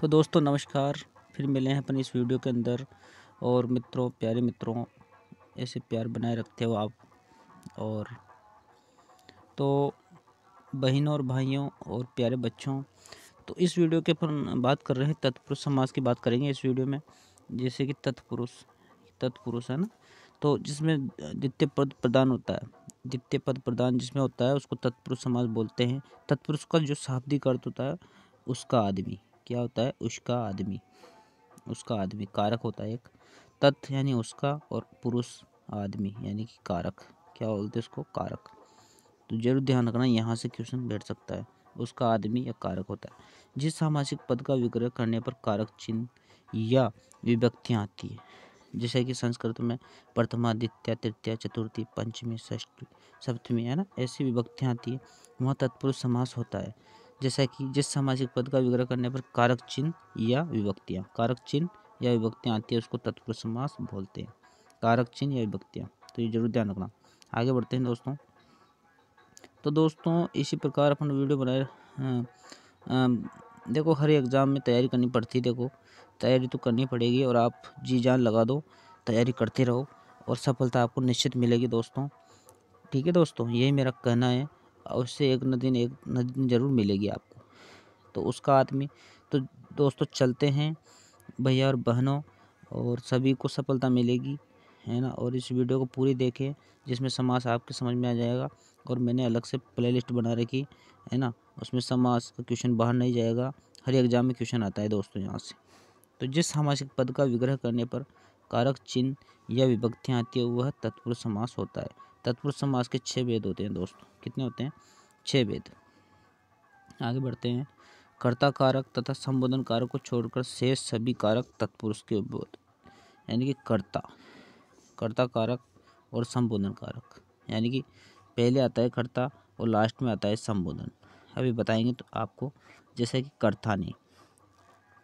तो दोस्तों नमस्कार फिर मिले हैं अपनी इस वीडियो के अंदर और मित्रों प्यारे मित्रों ऐसे प्यार बनाए रखते हो आप और तो बहनों और भाइयों और प्यारे बच्चों तो इस वीडियो के अपन बात कर रहे हैं तत्पुरुष समाज की बात करेंगे इस वीडियो में जैसे कि तत्पुरुष तत्पुरुष है ना तो जिसमें द्वितीय पद प्रदान होता है द्वितीय पद प्रदान जिसमें होता है उसको तत्पुरुष समाज बोलते हैं तत्पुरुष का जो शाब्दिक अर्थ होता है उसका आदमी क्या होता है उसका आदमी उसका आदमी कारक होता है एक तत् यानी उसका और पुरुष आदमी यानी कि कारक क्या बोलते हैं उसको कारक तो जरूर ध्यान रखना यहाँ से क्वेश्चन बैठ सकता है उसका आदमी या कारक होता है जिस सामासिक पद का विग्रह करने पर कारक चिन्ह या विभक्तियाँ आती है जैसे कि संस्कृत में प्रथमादित्य तृतीय चतुर्थी पंचमी षष्ठी सप्तमी है ना ऐसी विभक्तियाँ आती है वहाँ तत्पुरुष समास होता है जैसा कि जिस सामाजिक पद का विग्रह करने पर कारक चिन्ह या विभक्तियाँ कारक चिन्ह या विभक्तियाँ आती है उसको तत्पुरुष समास बोलते हैं कारक चिन्ह या विभक्तियाँ तो ये जरूर ध्यान रखना आगे बढ़ते हैं दोस्तों तो दोस्तों इसी प्रकार अपन वीडियो बनाए अं, अं, देखो हर एग्ज़ाम में तैयारी करनी पड़ती है देखो तैयारी तो करनी पड़ेगी और आप जी जान लगा दो तैयारी करते रहो और सफलता आपको निश्चित मिलेगी दोस्तों ठीक है दोस्तों यही मेरा कहना है उससे एक न दिन एक न दिन ज़रूर मिलेगी आपको तो उसका आदमी तो दोस्तों चलते हैं भैया और बहनों और सभी को सफलता मिलेगी है ना और इस वीडियो को पूरी देखें जिसमें समास आपके समझ में आ जाएगा और मैंने अलग से प्लेलिस्ट बना रखी है ना उसमें समास का क्वेश्चन बाहर नहीं जाएगा हर एग्ज़ाम में क्वेश्चन आता है दोस्तों यहाँ से तो जिस सामासिक पद का विग्रह करने पर कारक चिन्ह या विभक्तियाँ आती है वह तत्पुरुष समास होता है तत्पुरुष समास के छः वेद होते हैं दोस्तों कितने होते हैं छः वेद आगे बढ़ते हैं कर्ता कारक तथा संबोधन कारक को छोड़कर शेष सभी कारक तत्पुरुष के बोध यानी कि कर्ता कर्ता कारक और संबोधन कारक यानी कि पहले आता है कर्ता और लास्ट में आता है संबोधन अभी बताएंगे तो आपको जैसे कि कर्ता नहीं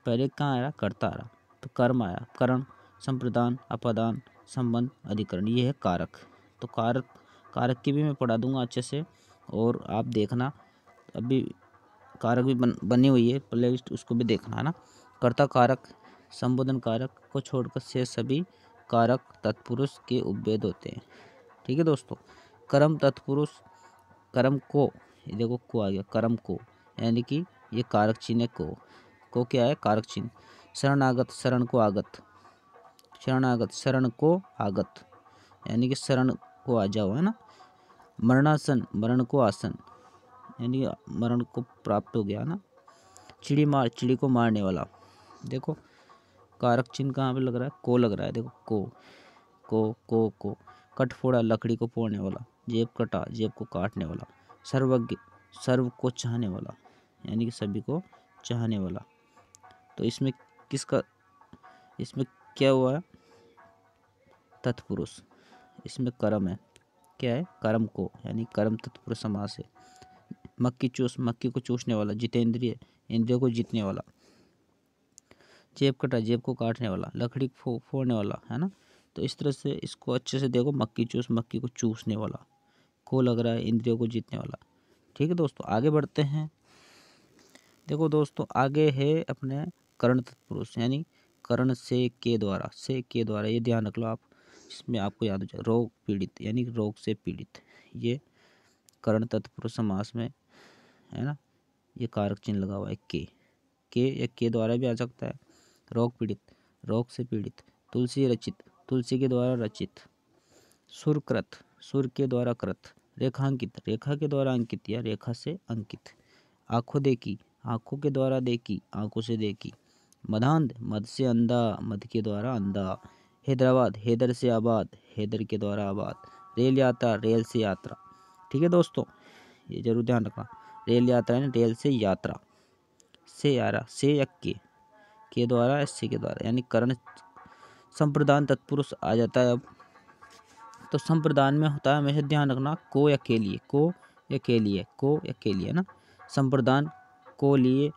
पहले कहाँ आया कर्ता आ रहा तो कर्म आया करण संप्रदान अपदान संबंध अधिकरण ये है कारक तो कारक कारक की भी मैं पढ़ा दूंगा अच्छे से और आप देखना अभी कारक भी बन बनी हुई है प्ले लिस्ट उसको भी देखना है ना कर्ता कारक संबोधन कारक को छोड़कर से सभी कारक तत्पुरुष के उपभेद होते हैं ठीक है दोस्तों कर्म तत्पुरुष कर्म को ये देखो को आ गया कर्म को यानी कि ये कारक चिन्ह को को क्या है कारक चिन्ह शरणागत शरण को आगत शरणागत शरण को आगत यानी कि शरण को आ जाओ है ना मरणासन मरण को आसन यानी मरण को प्राप्त हो गया ना चिड़ी मार चिड़ी को मारने वाला देखो कारक चिन्ह कहाँ पे लग रहा है को लग रहा है देखो को को को को कटफोड़ा लकड़ी को फोड़ने वाला जेब कटा जेब को काटने वाला सर्वज्ञ सर्व को चाहने वाला यानी कि सभी को चाहने वाला तो इसमें किसका इसमें क्या हुआ है तत्पुरुष इसमें कर्म है क्या है कर्म को यानी कर्म तत्पुरुष समास है मक्की चूस मक्की को चूसने वाला जितेंद्रिय इंद्रियों को जीतने वाला जेब कटा जेब को काटने वाला लकड़ी फो फोड़ने वाला है ना तो इस तरह से इसको अच्छे से देखो मक्की चूस मक्की को चूसने वाला को लग रहा है इंद्रियों को जीतने वाला ठीक है दोस्तों आगे बढ़ते हैं देखो दोस्तों आगे है अपने कर्ण तत्पुरुष यानी कर्ण से के द्वारा से के द्वारा ये ध्यान रख लो आप इसमें आपको याद हो जाए रोग पीड़ित यानी रोग से पीड़ित ये करण तत्पुरुष समास में है ना ये कारक चिन्ह लगा हुआ है के के या के द्वारा भी आ सकता है रोग पीड़ित रोग से पीड़ित तुलसी रचित तुलसी के द्वारा रचित सुरकृत सुर के द्वारा कृत रेखांकित रेखा के द्वारा अंकित या रेखा से अंकित आँखों देखी आँखों के द्वारा देखी आँखों से देखी मधांध मध से अंधा मध के द्वारा अंधा हैदराबाद हैदर से आबाद हैदर के द्वारा आबाद रेल यात्रा रेल से यात्रा ठीक है दोस्तों ये जरूर ध्यान रखना रेल यात्रा यानी रेल से यात्रा से यारा से यक्के के द्वारा इससे के द्वारा यानी करण संप्रदान तत्पुरुष आ जाता है अब तो संप्रदान में होता है हमेशा ध्यान रखना को या के लिए को या के लिए को या के लिए ना संप्रदान को लिए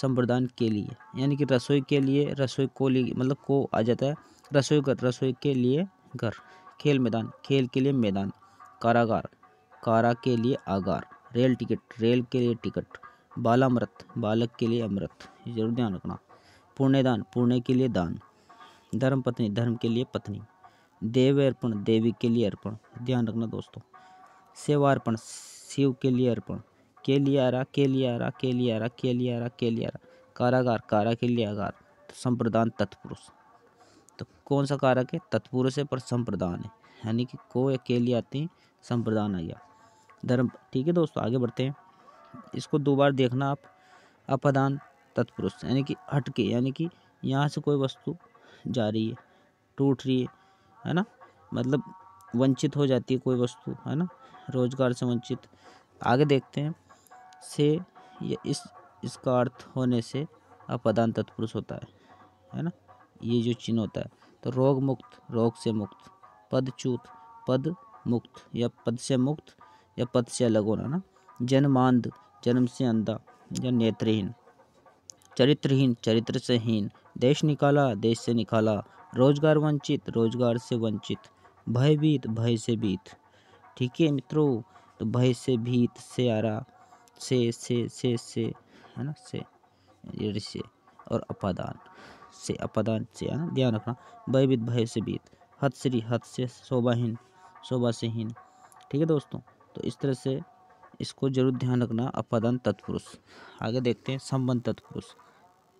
संप्रदान के लिए यानी कि रसोई के लिए रसोई को लिए मतलब को आ जाता है रसोई घर रसोई के लिए घर खेल मैदान खेल के लिए मैदान कारागार कारा के लिए आगार रेल टिकट रेल के लिए टिकट बालामृत बालक के लिए अमृत जरूर ध्यान रखना पुण्यदान पुण्य के लिए दान धर्म पत्नी धर्म के लिए पत्नी देव अर्पण देवी के लिए अर्पण ध्यान रखना दोस्तों सेवार्पण शिव के लिए अर्पण के लिए आरा के लिए आरा के लिए आरा के लिए आरा के लिए आरा कारागार कारा के लिए आगार संप्रदान तत्पुरुष कौन सा कारक है तत्पुरुष है पर संप्रदान है यानी कि को अकेले आते हैं संप्रदान आ गया धर्म ठीक है दोस्तों आगे बढ़ते हैं इसको दो बार देखना आप अपदान तत्पुरुष यानी कि हटके यानी कि यहाँ से कोई वस्तु जा रही है टूट रही है है ना मतलब वंचित हो जाती है कोई वस्तु है ना रोजगार से वंचित आगे देखते हैं से ये इस इसका अर्थ होने से अपदान तत्पुरुष होता है है ना ये जो चिन्ह होता है तो रोग मुक्त रोग से मुक्त पदच्युत पद मुक्त या पद से मुक्त या पद से अलग होना ना जन्मांध जन्म से अंधा या नेत्रहीन चरित्रहीन चरित्र से हीन देश निकाला देश से निकाला रोजगार वंचित रोजगार से वंचित भयभीत भय से भीत ठीक है मित्रों तो भय से भीत से आरा से से से से है ना से से और अपादान से अपदान से हाँ, ध्यान रखना भयभीत भय से भीत हथश्री हथ से शोभाहीन शोभा से हीन ठीक है दोस्तों तो इस तरह से इसको जरूर ध्यान रखना अपदान तत्पुरुष आगे देखते हैं संबंध तत्पुरुष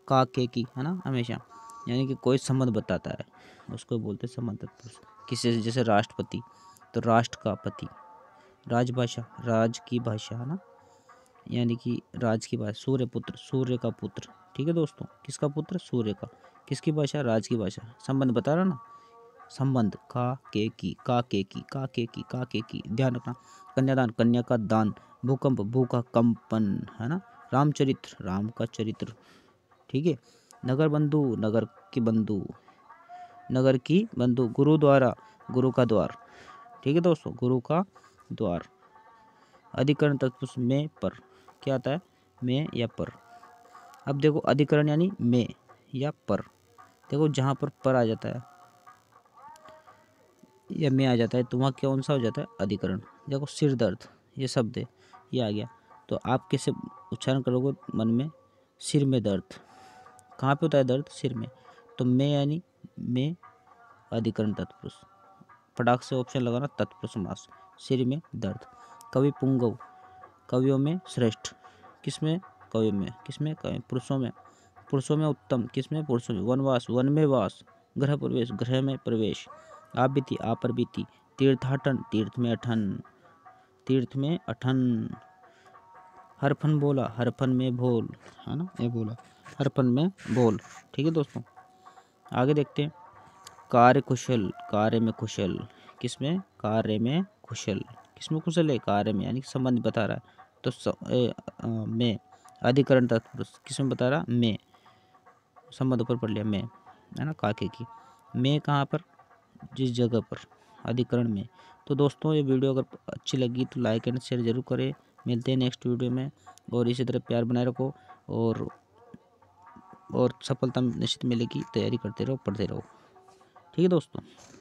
का के की है ना हमेशा यानी कि कोई संबंध बताता है उसको बोलते हैं संबंध तत्पुरुष किसी जैसे राष्ट्रपति तो राष्ट्र का पति राजभाषा राज की भाषा है ना यानी कि राज की भाषा पुत्र सूर्य का पुत्र ठीक है दोस्तों किसका पुत्र सूर्य का किसकी भाषा राज की भाषा संबंध बता रहा ना संबंध का के की का के की का के की का के की ध्यान रखना कन्यादान कन्या का दान भूकंप भू का कंपन है ना रामचरित्र राम का चरित्र ठीक है नगर बंधु नगर की बंधु नगर की बंधु गुरु द्वारा गुरु का द्वार ठीक है दोस्तों गुरु का द्वार अधिकरण तत्व में पर क्या आता है में या पर अब देखो अधिकरण यानी में या पर देखो जहाँ पर पर आ जाता है या में आ जाता है तो वहाँ कौन सा हो जाता है अधिकरण देखो सिर दर्द ये शब्द है ये आ गया तो आप कैसे उच्चारण करोगे मन में सिर में दर्द कहाँ पे होता है दर्द सिर में तो में यानी में अधिकरण तत्पुरुष फटाख से ऑप्शन लगाना तत्पुरुष मास सिर में दर्द कवि पुंगव कवियों में श्रेष्ठ किसमें कवि में किसमें कवि पुरुषों में पुरुषों में उत्तम किसमें पुरुषों में वनवास वन में वास ग्रह प्रवेश ग्रह में प्रवेश आप बीती आप बीती तीर्थाटन तीर्थ में अठन तीर्थ में अठन हरफन बोला हरफन में बोल है ना ये बोला हरफन में बोल ठीक है दोस्तों आगे देखते हैं कार्य कुशल कार्य में कुशल किसमें कार्य में कुशल किसमें कुशल है कार्य में यानी कि संबंध बता रहा है तो स, ए, आ, में अधिकरण तत्पुरुष किसमें बता रहा में संबंध ऊपर पढ़ लिया में है ना काके की में कहाँ पर जिस जगह पर अधिकरण में तो दोस्तों ये वीडियो अगर अच्छी लगी तो लाइक एंड शेयर जरूर करें मिलते हैं नेक्स्ट वीडियो में और इसी तरह प्यार बनाए रखो और और सफलता निश्चित मिलेगी तैयारी करते रहो पढ़ते रहो ठीक है दोस्तों